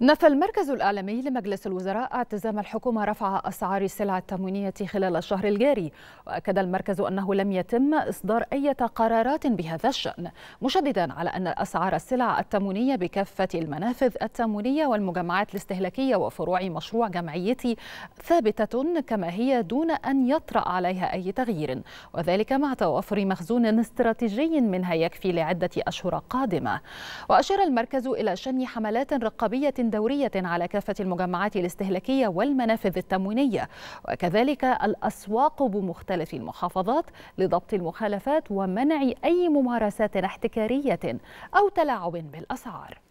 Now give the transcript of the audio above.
نفى المركز الإعلامي لمجلس الوزراء اعتزام الحكومة رفع أسعار السلع التموينية خلال الشهر الجاري وأكد المركز أنه لم يتم إصدار أي قرارات بهذا الشأن مشددا على أن أسعار السلع التموينية بكافة المنافذ التموينية والمجمعات الاستهلاكية وفروع مشروع جمعيتي ثابتة كما هي دون أن يطرأ عليها أي تغيير وذلك مع توفر مخزون استراتيجي منها يكفي لعدة أشهر قادمة وأشار المركز إلى شن حملات رقابية دورية على كافة المجمعات الاستهلاكية والمنافذ التموينية وكذلك الأسواق بمختلف المحافظات لضبط المخالفات ومنع أي ممارسات احتكارية أو تلاعب بالأسعار